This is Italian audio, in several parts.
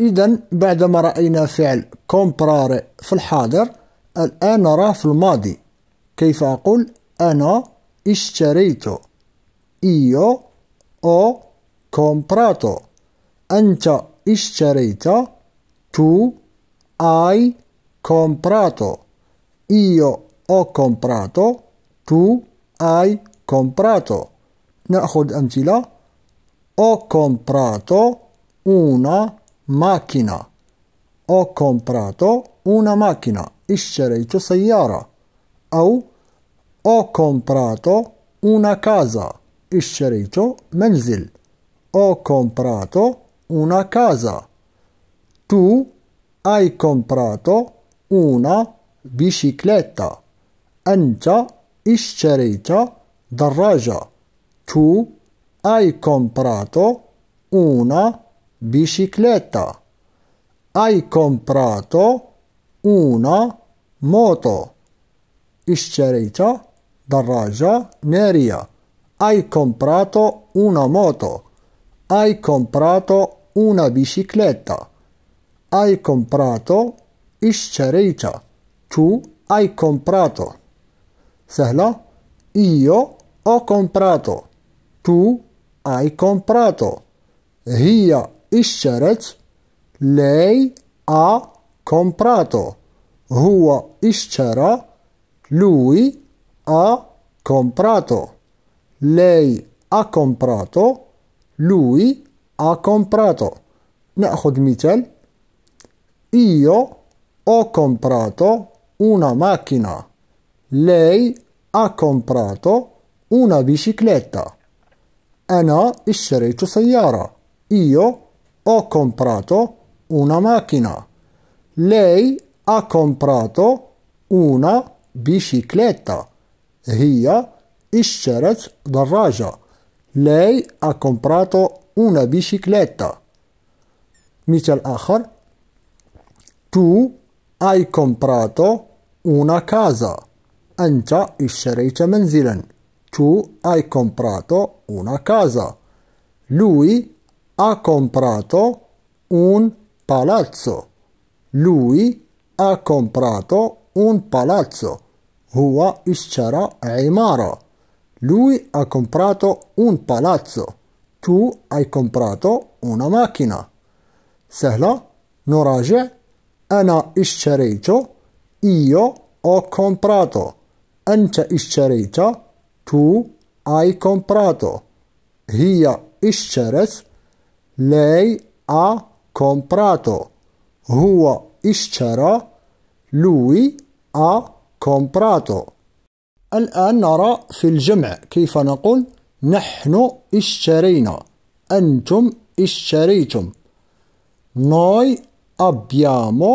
إذا بعدما رأينا فعل كومبراري في الحاضر الآن نراه في الماضي كيف أقول أنا اشتريت إيو أو كومبراتو أنت اشتريت تو أي كومبراتو إيو أو كومبراتو تو أي كومبراتو نأخذ أمثلة. أو كومبراتو una macchina. Ho comprato una macchina. اشتريت سيارة. Au ho comprato una casa. اشتريت منزل. Ho comprato una casa. Tu hai comprato una bicicletta. أنت اشتريت دراجة. Tu hai comprato una bicicletta. Hai comprato una moto. da daraja neria. Hai comprato una moto. Hai comprato una bicicletta. Hai comprato ixcherita. Tu hai comprato. Sehla, io ho comprato. Tu hai comprato. Ria. اشترت lei ha comprato هو اشترى lui ha comprato lei ha comprato lui ha comprato نأخذ مثال io ho comprato una macchina lei ha comprato una bicicletta أنا اشتريت سيارة io ho comprato una macchina. Lei ha comprato una bicicletta. هي اشترت دراجة. Lei ha comprato una bicicletta. Michel آخر Tu hai comprato una casa. أنت اشتريت menzilen. Tu hai comprato una casa. Lui ha comprato un palazzo. Lui ha comprato un palazzo. هو اشترى عمارة. Lui ha comprato un palazzo. Tu hai comprato una macchina. سهلة نراجع أنا اشتريت io ho comprato أنت اشتريت tu hai comprato هي اشترت Lei ha comprato. هو اشترى. Lui ha comprato. الآن نرى في الجمع كيف نقول نحن اشترينا أنتم اشتريتم Noi abbiamo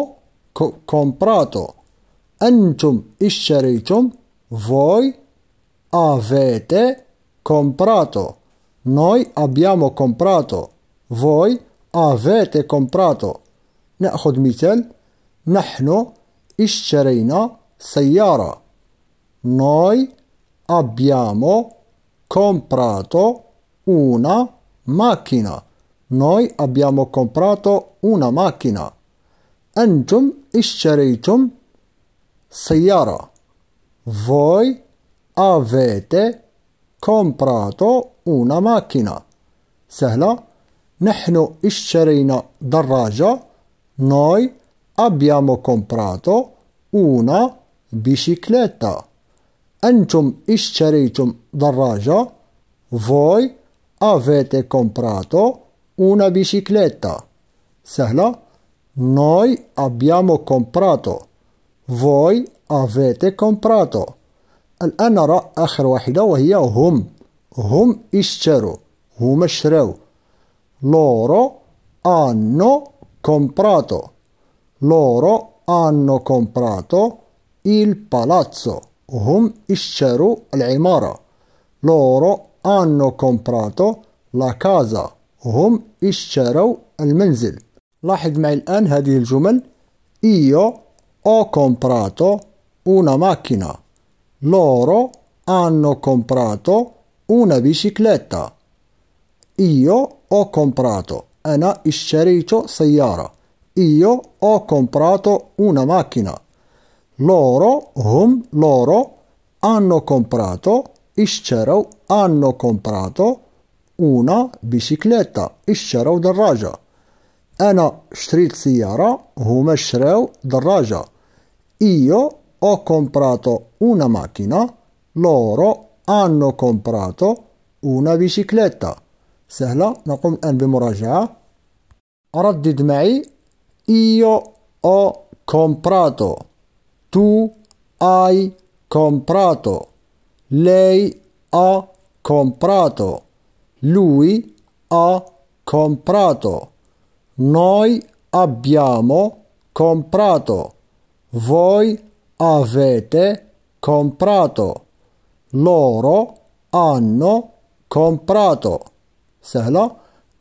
co comprato. Antum isceritum, voi avete comprato. Noi abbiamo comprato. voi avete comprato. نأخذ مثال نحن اشترينا سيارة. Noi abbiamo comprato una macchina. Noi abbiamo comprato una macchina. أنتم اشتريتم سيارة. Voi avete comprato una macchina. سهلة نحن اشترينا دراجة noi abbiamo comprato una bicicletta أنتم اشتريتم دراجة voi avete comprato una bicicletta سهلة noi abbiamo comprato voi avete comprato الآن نرى آخر واحدة وهي هم هم اشتروا هما شراو Loro hanno comprato. Loro hanno comprato il palazzo. هم اشتروا l'imara. Loro hanno comprato la casa. هم اشتروا المنزل. لاحظ معي الآن هذه الجمل. Io ho comprato una macchina. Loro hanno comprato una bicicletta. Io ho comprato. Ana ishtarito sayyara. Io ho comprato una macchina. Loro, hum, loro, hanno comprato, ishtarau, hanno comprato una bicicletta. Ishtarau darraja. Ana shtrit sayyara, hum ishtarau darraja. Io ho comprato una macchina, loro hanno comprato una bicicletta. سهلة نقوم الآن بمراجعة ردد معي Io ho comprato Tu hai comprato Lei ha comprato Lui ha comprato Noi abbiamo comprato Voi avete comprato Loro hanno comprato سهلة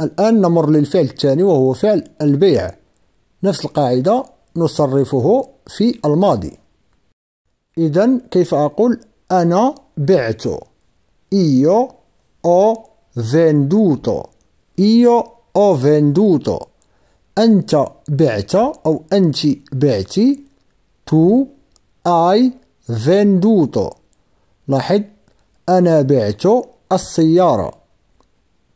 الآن نمر للفعل الثاني وهو فعل البيع نفس القاعدة نصرفه في الماضي إذا كيف أقول أنا بعت إيو أو فندوتو إيو أو فندوتو أنت بعت أو أنت بعتي تو أي فندوتو لاحظ أنا بعت السيارة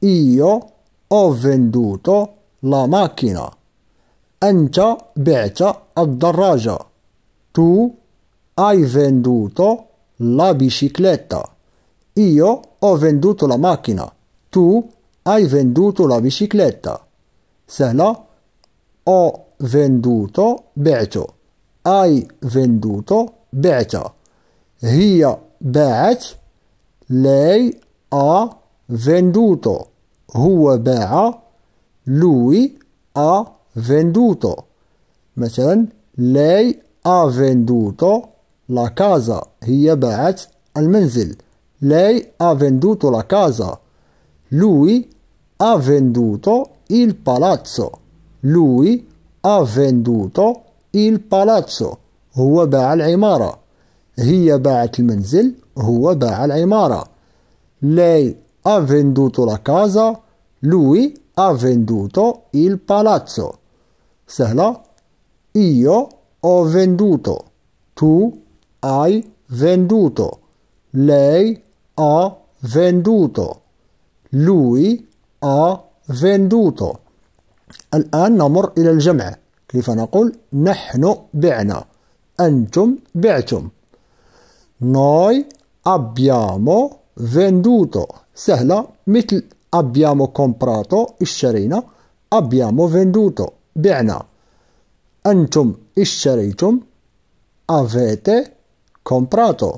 Io ho venduto la macchina. أنت بعت الدراجة. Tu hai venduto la bicicletta. Io ho venduto la macchina. Tu hai venduto la bicicletta. Sela ho venduto بعت. Hai venduto بعت. Ria باعت. Lei ha venduto هو باع lui ha venduto مثلا lei ha venduto la casa هي باعت المنزل lei ha venduto la casa lui ha venduto il palazzo lui ha venduto il palazzo هو باع العمارة هي باعت المنزل هو باع العمارة lei ha venduto la casa, lui ha venduto il palazzo. Sehla, io ho venduto, tu hai venduto, lei ha venduto, lui ha venduto. الآن نمر إلى الجمع كيف نقول نحن بعنا أنتم بعتم noi abbiamo venduto sehla mitl abbiamo comprato iscerina abbiamo venduto bi'na antum isceritum avete comprato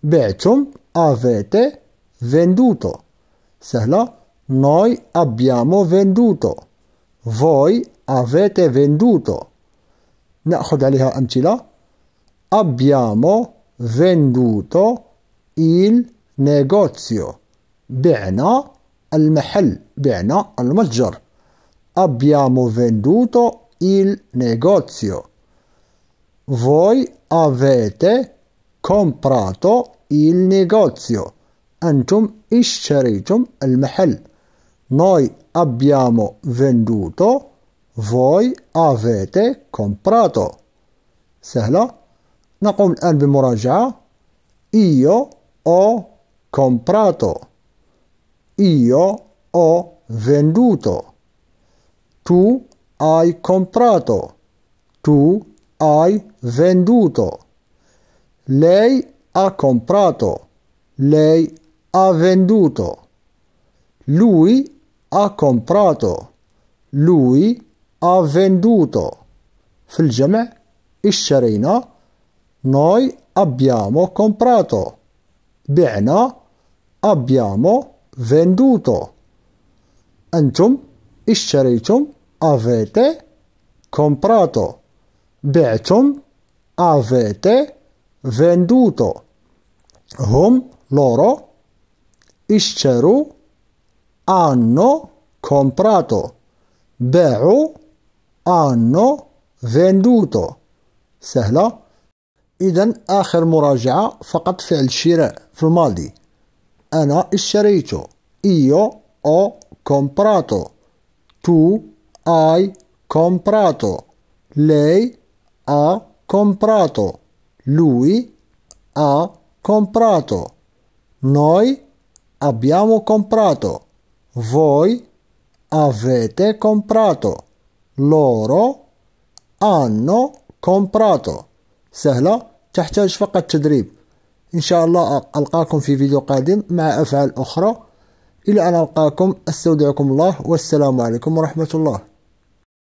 be'tum avete venduto sehla noi abbiamo venduto voi avete venduto نأخذ عليها أمثلة abbiamo venduto il negozio بعنا المحل بعنا المتجر abbiamo venduto il negozio voi avete comprato il negozio antum ishteritum al mahal noi abbiamo venduto voi avete comprato سهلة نقوم الآن بمراجعة io ho comprato io ho venduto. Tu hai comprato. Tu hai venduto. Lei ha comprato. Lei ha venduto. Lui ha comprato. Lui ha venduto. في الجمع اشترينا noi abbiamo comprato بعنا abbiamo venduto أنتم اشتريتم avete comprato بعتم avete venduto هم loro اشتروا hanno comprato باعوا hanno venduto سهلة إذا آخر مراجعة فقط فعل الشراء في الماضي أنا eh اشتريت io ho comprato tu hai comprato lei ha comprato lui ha comprato noi abbiamo comprato voi avete comprato loro hanno comprato سهلة تحتاج فقط تدريب إن شاء الله ألقاكم في فيديو قادم مع أفعال أخرى إلى أن ألقاكم أستودعكم الله والسلام عليكم ورحمة الله